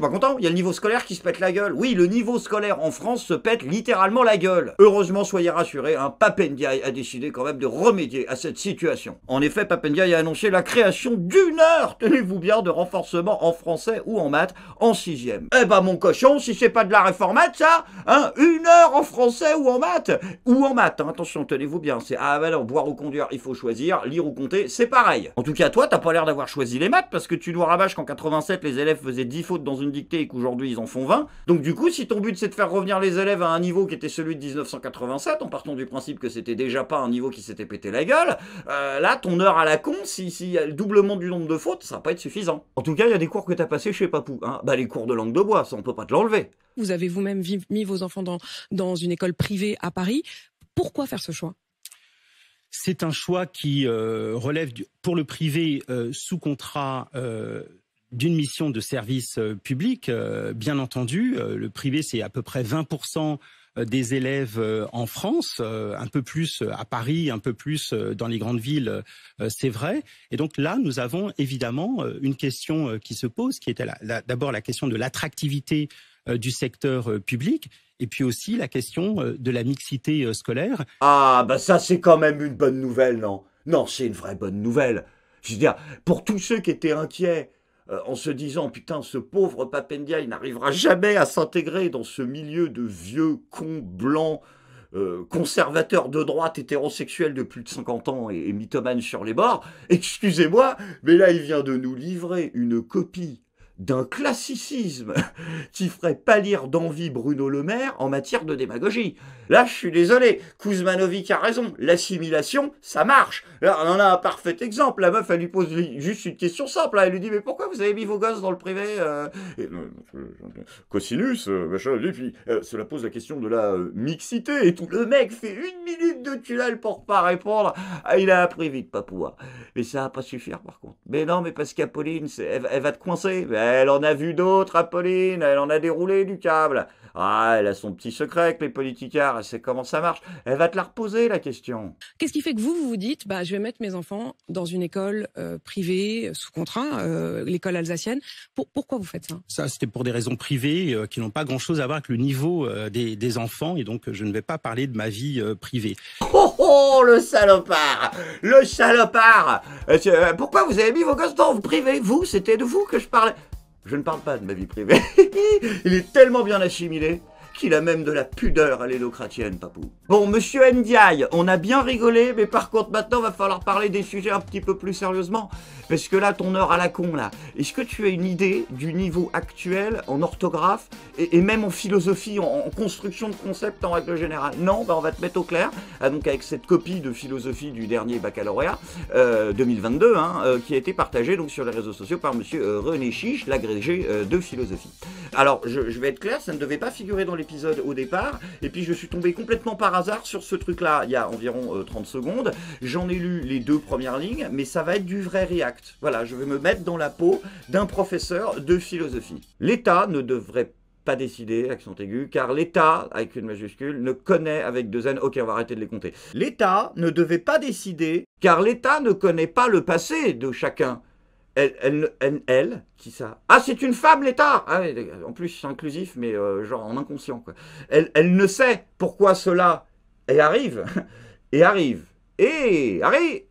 pas content. Il y a le niveau scolaire qui se pète la gueule. Oui, le niveau scolaire en France se pète littéralement la gueule. Heureusement, soyez rassurés, un hein, Papendiaï a décidé quand même de remédier à cette situation. En effet, Papendiaï a annoncé la création d'une heure, tenez-vous bien, de renforcement en français ou en maths en sixième. Eh ben mon cochon, si c'est pas de la réformate, ça, hein, une heure en français ou en maths, ou en maths, hein. attention, tenez-vous bien, c'est ah ben non, boire ou conduire, il faut choisir, lire ou compter, c'est pareil. En tout cas, toi, t'as pas l'air d'avoir choisi les maths parce que tu nous rabâches qu'en 87, les élèves faisaient 10 fautes dans une dictée et qu'aujourd'hui ils en font 20. Donc du coup, si ton but c'est de faire revenir les élèves à un niveau qui était celui de 1987, en partant du principe que c'était déjà pas un niveau qui s'était pété la gueule, euh, là, ton heure à la con, si, y a le doublement du nombre de fautes, ça va pas être suffisant. En tout cas, il y a des cours que as passé chez Papou. Hein. Bah les cours de langue de bois, ça on peut pas te l'enlever. Vous avez vous-même mis vos enfants dans, une école privée à Paris. Pourquoi faire ce choix c'est un choix qui euh, relève pour le privé euh, sous contrat d'une mission de service euh, public, euh, bien entendu. Euh, le privé, c'est à peu près 20% des élèves en France, un peu plus à Paris, un peu plus dans les grandes villes, c'est vrai. Et donc là, nous avons évidemment une question qui se pose, qui était d'abord la question de l'attractivité du secteur public, et puis aussi la question de la mixité scolaire. Ah, bah ça c'est quand même une bonne nouvelle, non Non, c'est une vraie bonne nouvelle. Je veux dire, pour tous ceux qui étaient inquiets, euh, en se disant putain ce pauvre Papendia il n'arrivera jamais à s'intégrer dans ce milieu de vieux cons blancs euh, conservateurs de droite hétérosexuels de plus de 50 ans et, mythomane sur les bords, excusez-moi, mais là il vient de nous livrer une copie d'un classicisme qui ferait pâlir d'envie Bruno Le Maire en matière de démagogie. Là, je suis désolé, Kuzmanovic a raison, l'assimilation, ça marche. Là, on en a un parfait exemple, la meuf, elle lui pose juste une question simple, hein. elle lui dit, mais pourquoi vous avez mis vos gosses dans le privé euh euh, Cosinus, euh, machin, et puis cela pose la question de la mixité, et tout le mec fait une minute de tunnel pour pas répondre, ah, il a appris vite, pas pouvoir. Mais ça a pas suffire, par contre. Mais non, mais parce qu'Apolline, elle, va te coincer, elle en a vu d'autres, Apolline. Elle en a déroulé du câble. Ah, elle a son petit secret avec les politiciens, Elle sait comment ça marche. Elle va te la reposer, la question. Qu'est-ce qui fait que vous, vous dites, bah, je vais mettre mes enfants dans une école euh, privée, euh, sous contrat, euh, l'école alsacienne. pourquoi vous faites ça Ça, c'était pour des raisons privées qui n'ont pas grand-chose à voir avec le niveau des, enfants. Et donc, je ne vais pas parler de ma vie privée. Oh, oh, le salopard Le salopard Pourquoi vous avez mis vos gosses dans Vous, c'était de vous que je parlais. Je ne parle pas de ma vie privée. Il est tellement bien assimilé qu'il a même de la pudeur à l'élocratienne papou. Bon, monsieur Ndiaye, on a bien rigolé, mais par contre, maintenant, va falloir parler des sujets un petit peu plus sérieusement. Parce que là, ton heure à la con, là. Est-ce que tu as une idée du niveau actuel en orthographe et, même en philosophie, en, construction de concept en règle générale Non, bah, on va te mettre au clair. Ah, donc, avec cette copie de philosophie du dernier baccalauréat 2022, euh, hein, euh, qui a été partagée donc, sur les réseaux sociaux par monsieur euh, René Chiche, l'agrégé de philosophie. Alors, je vais être clair, ça ne devait pas figurer dans les épisode au départ, et puis je suis tombé complètement par hasard sur ce truc-là il y a environ 30 euh, secondes. J'en ai lu les deux premières lignes, mais ça va être du vrai React. Voilà, je vais me mettre dans la peau d'un professeur de philosophie. L'État ne devrait pas décider, accent aigu, car l'État, avec une majuscule, ne connaît avec deux N. Ok, on va arrêter de les compter. L'État ne devait pas décider, car l'État ne connaît pas le passé de chacun elle, elle, qui ça Ah, c'est une femme, l'État ah En plus, inclusif, mais euh, genre en inconscient. Elle, ne sait pourquoi cela et arrive, et arrive, et arrive,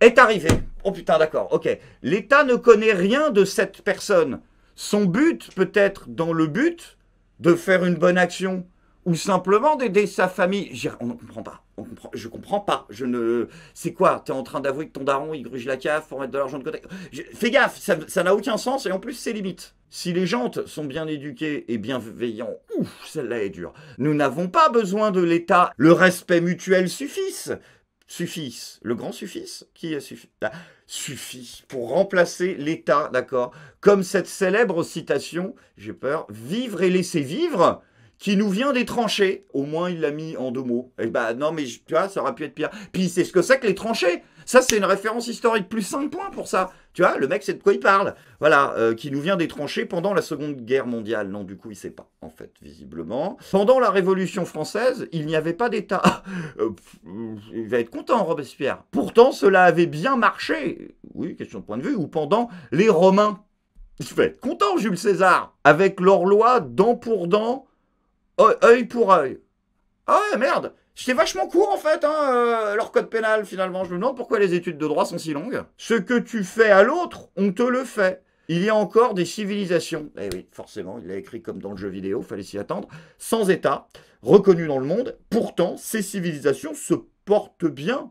est arrivé. Oh putain, d'accord, ok. L'État ne connaît rien de cette personne. Son but, peut-être, dans le but de faire une bonne action, ou simplement d'aider sa famille. On ne comprend pas. On comprend, je comprends pas. ne. C'est quoi Tu es en train d'avouer que ton daron il gruge la cave pour mettre de l'argent de côté. Fais gaffe, ça n'a aucun sens et en plus c'est limite. Si les gens sont bien éduqués et bienveillants, ouf, celle-là est dure. Nous n'avons pas besoin de l'État. Le respect mutuel suffit Suffit. Le grand suffit. Qui a suffi bah, Suffit pour remplacer l'État, d'accord Comme cette célèbre citation, j'ai peur, vivre et laisser vivre qui nous vient des tranchées. Au moins, il l'a mis en deux mots. Et eh bah ben, non, mais tu vois, ça aurait pu être pire. Puis c'est ce que c'est que les tranchées. Ça, c'est une référence historique. Plus 5 points pour ça. Tu vois, le mec, c'est de quoi il parle. Voilà, euh, qui nous vient des tranchées pendant la Seconde Guerre mondiale. Non, du coup, il sait pas, en fait, visiblement. Pendant la Révolution française, il n'y avait pas d'État. Euh, il va être content, Robespierre. Pourtant, cela avait bien marché. Oui, question de point de vue. Ou pendant les Romains. Il va être content, Jules César. Avec leur loi dent pour dent œil pour œil. Ah merde C'était vachement court en fait, hein, euh, leur code pénal finalement. Je me demande pourquoi les études de droit sont si longues. Ce que tu fais à l'autre, on te le fait. Il y a encore des civilisations, eh oui, forcément, il l'a écrit comme dans le jeu vidéo, fallait s'y attendre, sans État, reconnu dans le monde. Pourtant, ces civilisations se portent bien.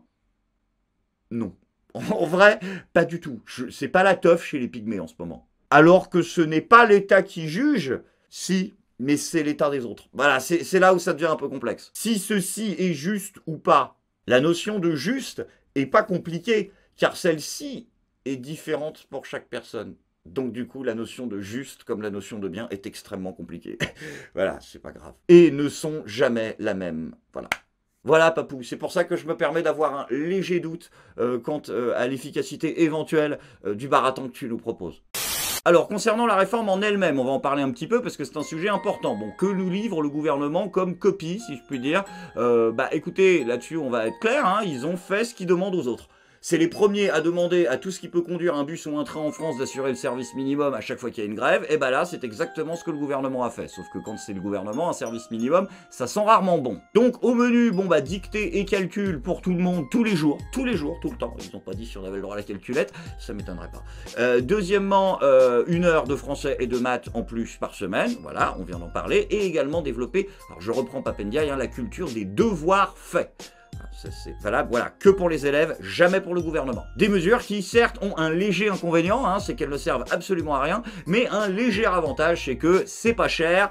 Non. En vrai, pas du tout. C'est pas la teuf chez les pygmées en ce moment. Alors que ce n'est pas l'État qui juge, si mais c'est l'état des autres. Voilà, c'est là où ça devient un peu complexe. Si ceci est juste ou pas, la notion de juste est pas compliquée, car celle-ci est différente pour chaque personne. Donc du coup, la notion de juste comme la notion de bien est extrêmement compliquée. voilà, c'est pas grave. Et ne sont jamais la même. Voilà. Voilà, Papou, c'est pour ça que je me permets d'avoir un léger doute euh, quant euh, à l'efficacité éventuelle euh, du baratin que tu nous proposes. Alors, concernant la réforme en elle-même, on va en parler un petit peu parce que c'est un sujet important. Bon, que nous livre le gouvernement comme copie, si je puis dire euh, Bah écoutez, là-dessus on va être clair, hein, ils ont fait ce qu'ils demandent aux autres. C'est les premiers à demander à tout ce qui peut conduire un bus ou un train en France d'assurer le service minimum à chaque fois qu'il y a une grève. Et eh bien là, c'est exactement ce que le gouvernement a fait. Sauf que quand c'est le gouvernement, un service minimum, ça sent rarement bon. Donc au menu, bon bah dictée et calcul pour tout le monde tous les jours, tous les jours, tout le temps. Ils n'ont pas dit si on avait le droit à la calculette, ça m'étonnerait pas. Euh, deuxièmement, euh, une heure de français et de maths en plus par semaine. Voilà, on vient d'en parler. Et également développer, alors je reprends Papendia, hein, la culture des devoirs faits c'est valable, voilà, que pour les élèves, jamais pour le gouvernement. Des mesures qui, certes, ont un léger inconvénient, hein, c'est qu'elles ne servent absolument à rien, mais un léger avantage, c'est que c'est pas cher,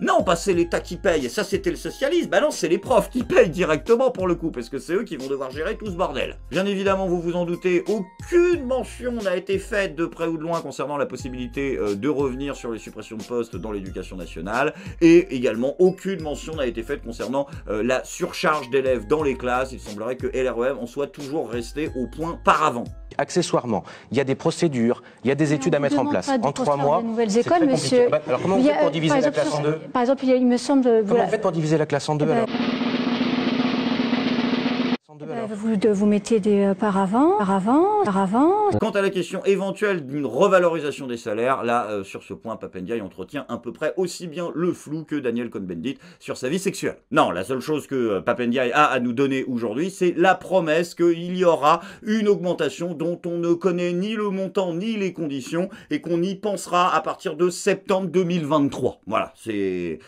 non, pas c'est l'État qui paye, et ça c'était le socialisme. Bah non, c'est les profs qui payent directement pour le coup, parce que c'est eux qui vont devoir gérer tout ce bordel. Bien évidemment, vous vous en doutez, aucune mention n'a été faite de près ou de loin concernant la possibilité euh, de revenir sur les suppressions de postes dans l'éducation nationale, et également aucune mention n'a été faite concernant euh, la surcharge d'élèves dans les classes. Il semblerait que LREM en soit toujours resté au point par avant accessoirement. Il y a des procédures, il y a des études à mettre en place. En trois mois, nouvelles écoles, bah, Alors comment on pour diviser la classe en deux par exemple, il me semble. Comment vous fait pour diviser la classe en deux eh ben, alors vous, de, vous des euh, paravents, Quant à la question éventuelle d'une revalorisation des salaires, là, euh, sur ce point, Papendiaï entretient à peu près aussi bien le flou que Daniel Cohn-Bendit sur sa vie sexuelle. Non, la seule chose que euh, Papendiaï a à nous donner aujourd'hui, c'est la promesse qu'il y aura une augmentation dont on ne connaît ni le montant ni les conditions et qu'on y pensera à partir de septembre 2023. Voilà, c'est...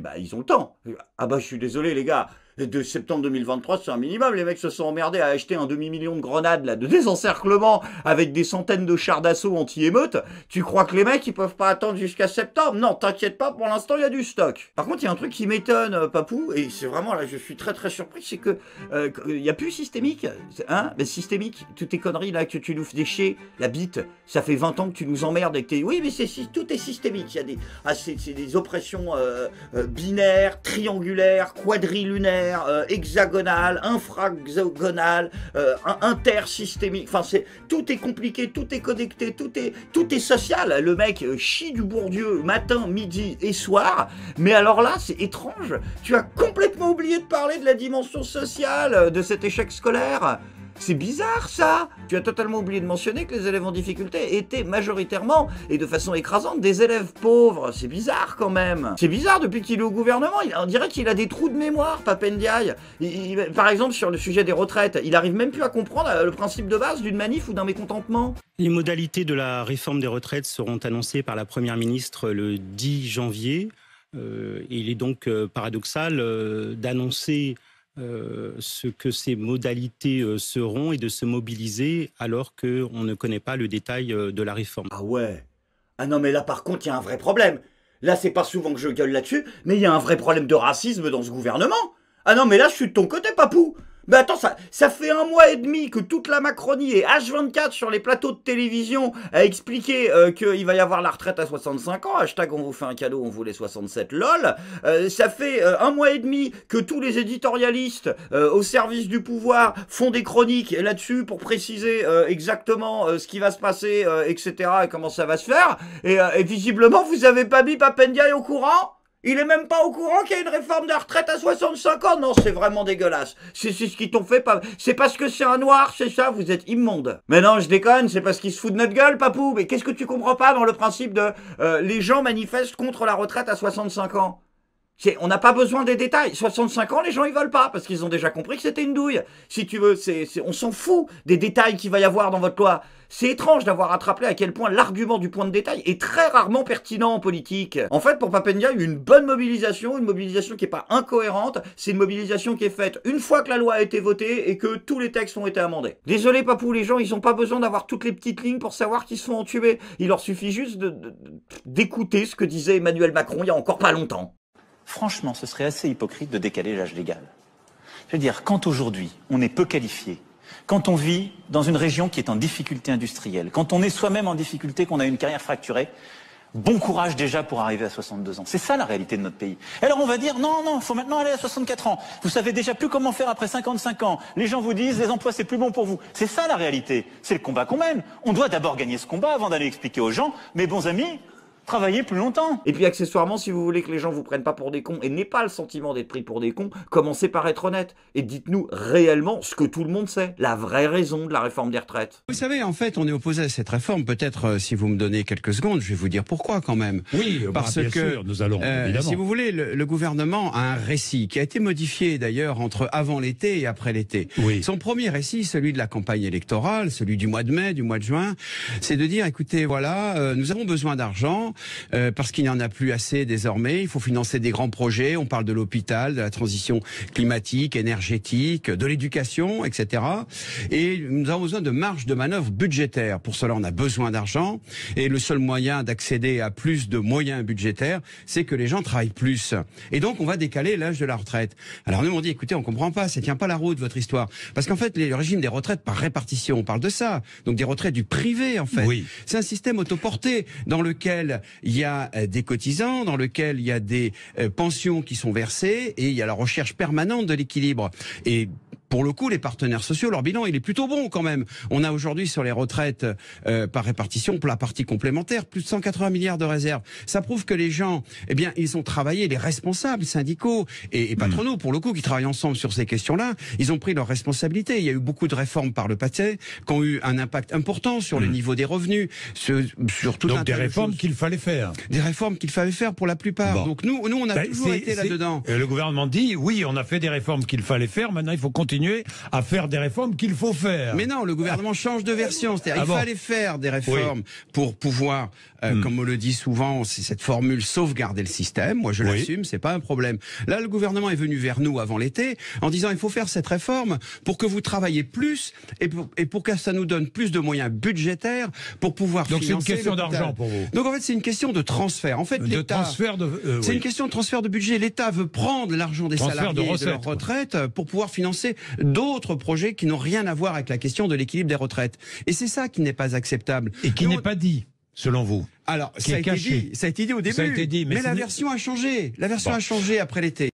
Bah, ils ont le temps. Ah bah je suis désolé les gars, de septembre 2023, c'est un minimum. Les mecs se sont emmerdés à acheter un demi-million de grenades là, de désencerclement avec des centaines de chars d'assaut anti-émeute. Tu crois que les mecs, ils peuvent pas attendre jusqu'à septembre Non, t'inquiète pas, pour l'instant, il y a du stock. Par contre, il y a un truc qui m'étonne, euh, Papou, et c'est vraiment là, je suis très très surpris, c'est que euh, il y a plus systémique. Hein Mais systémique, toutes tes conneries là que tu nous fais chier, la bite, ça fait 20 ans que tu nous emmerdes et Oui, mais c'est, tout est systémique. Il y a des, ah, c'est, des oppressions euh, binaires, triangulaires, quadrilunaires, euh, hexagonale, infra hexagonal, euh, intersystémique. Enfin, c'est tout est compliqué, tout est connecté, tout est tout est social. Le mec euh, chie du Bourdieu matin, midi et soir. Mais alors là, c'est étrange. Tu as complètement oublié de parler de la dimension sociale euh, de cet échec scolaire. C'est bizarre ça Tu as totalement oublié de mentionner que les élèves en difficulté étaient majoritairement et de façon écrasante des élèves pauvres. C'est bizarre quand même. C'est bizarre depuis qu'il est au gouvernement. on dirait qu'il a des trous de mémoire, Papendiaï. par exemple, sur le sujet des retraites, il arrive même plus à comprendre euh, le principe de base d'une manif ou d'un mécontentement. Les modalités de la réforme des retraites seront annoncées par la Première ministre le 10 janvier. Euh, il est donc euh, paradoxal d'annoncer euh, ce que ces modalités euh, seront et de se mobiliser alors qu'on ne connaît pas le détail euh, de la réforme. Ah ouais Ah non mais là par contre il y a un vrai problème. Là c'est pas souvent que je gueule là-dessus, mais il y a un vrai problème de racisme dans ce gouvernement. Ah non mais là je suis de ton côté papou mais attends, ça, ça fait un mois et demi que toute la Macronie et H24 sur les plateaux de télévision a expliqué euh, qu'il va y avoir la retraite à 65 ans. Hashtag on vous fait un cadeau, on vous les 67 lol. Euh, ça fait euh, un mois et demi que tous les éditorialistes au service du pouvoir font des chroniques là-dessus pour préciser exactement ce qui va se passer, etc. et comment ça va se faire. Et, visiblement, vous avez pas mis Papendiaï au courant il est même pas au courant qu'il y a une réforme de retraite à 65 ans. Non, c'est vraiment dégueulasse. C'est ce qu'ils t'ont fait. Pas... C'est parce que c'est un noir, c'est ça, vous êtes immonde. Mais non, je déconne, c'est parce qu'ils se foutent de notre gueule, papou. Mais qu'est-ce que tu comprends pas dans le principe de euh, les gens manifestent contre la retraite à 65 ans on n'a pas besoin des détails. 65 ans, les gens, ils veulent pas parce qu'ils ont déjà compris que c'était une douille. Si tu veux, c'est, on s'en fout des détails qu'il va y avoir dans votre loi. C'est étrange d'avoir attrapé à quel point l'argument du point de détail est très rarement pertinent en politique. En fait, pour Papendia, il y a eu une bonne mobilisation, une mobilisation qui n'est pas incohérente, c'est une mobilisation qui est faite une fois que la loi a été votée et que tous les textes ont été amendés. Désolé Papou, les gens, ils n'ont pas besoin d'avoir toutes les petites lignes pour savoir qu'ils se font entuber. Il leur suffit juste d'écouter de, d'écouter ce que disait Emmanuel Macron il y a encore pas longtemps franchement, ce serait assez hypocrite de décaler l'âge légal. Je veux dire, quand aujourd'hui, on est peu qualifié, quand on vit dans une région qui est en difficulté industrielle, quand on est soi-même en difficulté, qu'on a une carrière fracturée, bon courage déjà pour arriver à 62 ans. C'est ça la réalité de notre pays. Alors on va dire, non, non, il faut maintenant aller à 64 ans. Vous savez déjà plus comment faire après 55 ans. Les gens vous disent, les emplois, c'est plus bon pour vous. C'est ça la réalité. C'est le combat qu'on mène. On doit d'abord gagner ce combat avant d'aller expliquer aux gens, mes bons amis, travailler plus longtemps. Et puis accessoirement, si vous voulez que les gens vous prennent pas pour des cons et n'aient pas le sentiment d'être pris pour des cons, commencez par être honnête et dites-nous réellement ce que tout le monde sait, la vraie raison de la réforme des retraites. Vous savez, en fait, on est opposé à cette réforme. Peut-être euh, si vous me donnez quelques secondes, je vais vous dire pourquoi quand même. Oui, euh, bah, parce que nous allons. Euh, si vous voulez, le, gouvernement a un récit qui a été modifié d'ailleurs entre avant l'été et après l'été. Oui. Son premier récit, celui de la campagne électorale, celui du mois de mai, du mois de juin, c'est de dire écoutez, voilà, nous avons besoin d'argent euh, parce qu'il n'y en a plus assez désormais. Il faut financer des grands projets. On parle de l'hôpital, de la transition climatique, énergétique, de l'éducation, etc. Et nous avons besoin de marge de manœuvre budgétaire. Pour cela, on a besoin d'argent. Et le seul moyen d'accéder à plus de moyens budgétaires, c'est que les gens travaillent plus. Et donc, on va décaler l'âge de la retraite. Alors nous, on dit, écoutez, on comprend pas, ça tient pas la route, votre histoire. Parce qu'en fait, les, le régime des retraites par répartition, on parle de ça. Donc des retraites du privé, en fait. Oui. C'est un système autoporté dans lequel il y a euh, des cotisants, dans lequel il y a des euh, pensions qui sont versées et il y a la recherche permanente de l'équilibre. Et pour le coup, les partenaires sociaux, leur bilan, il est plutôt bon quand même. On a aujourd'hui sur les retraites euh, par répartition, pour la partie complémentaire, plus de 180 milliards de réserves. Ça prouve que les gens, eh bien, ils ont travaillé, les responsables syndicaux et, et hmm. patronaux, pour le coup, qui travaillent ensemble sur ces questions-là, ils ont pris leurs responsabilités. Il y a eu beaucoup de réformes par le passé qui ont eu un impact important sur le hmm. niveau des revenus, sur, sur tout Donc des réformes qu'il fallait faire. Des réformes qu'il fallait faire pour la plupart. Donc nous, nous, on a ben, toujours été là-dedans. Euh, le gouvernement dit, oui, on a fait des réformes qu'il fallait faire, maintenant il faut continuer à faire des réformes qu'il faut faire. Mais non, le gouvernement change de version. C'est-à-dire, ah il fallait faire des réformes pour pouvoir, euh, hmm. comme on le dit souvent, cette formule sauvegarder le système. Moi, je l'assume, c'est pas un problème. Là, le gouvernement est venu vers nous avant l'été en disant il faut faire cette réforme pour que vous travaillez plus et pour, que ça nous donne plus de moyens budgétaires pour pouvoir financer. Donc c'est une question d'argent pour vous. Donc en fait, c'est une question de transfert. En fait, de euh, c'est une question de transfert de budget. L'État veut prendre l'argent des salariés de, leur retraite euh, pour pouvoir financer d'autres projets qui n'ont rien à voir avec la question de l'équilibre des retraites. Et c'est ça qui n'est pas acceptable. Et qui n'est pas dit selon vous Alors, ça a, été dit, ça a, été au début, mais, la version a changé. La version a changé après l'été.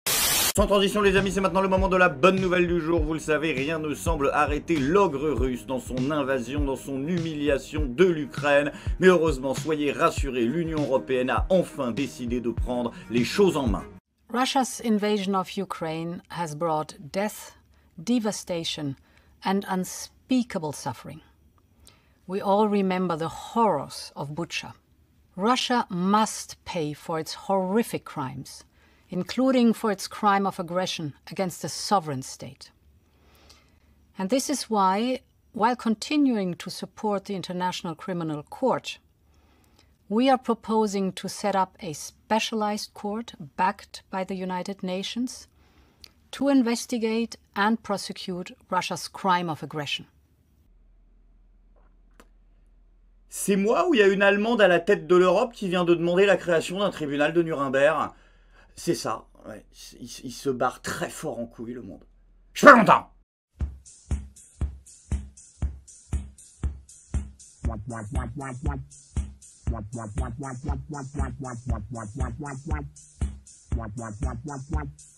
Sans transition les amis, c'est maintenant le moment de la bonne nouvelle du jour. Vous le savez, rien ne semble arrêter l'ogre russe dans son invasion, dans son humiliation de l'Ukraine. Mais heureusement, soyez rassurés, l'Union européenne a enfin décidé de prendre les choses en main. Russia's invasion of Ukraine has brought death devastation, and unspeakable suffering. We all remember the horrors of Bucha. Russia must pay for its horrific crimes, including for its crime of aggression against a sovereign state. And this is why, while continuing to support the International Criminal Court, we are proposing to set up a specialized court backed by the United Nations to investigate and prosecute Russia's crime of aggression. C'est moi ou il y a une Allemande à la tête de l'Europe qui vient de demander la création d'un tribunal de Nuremberg C'est ça, ouais. il, se barre très fort en couille le monde. Je pas longtemps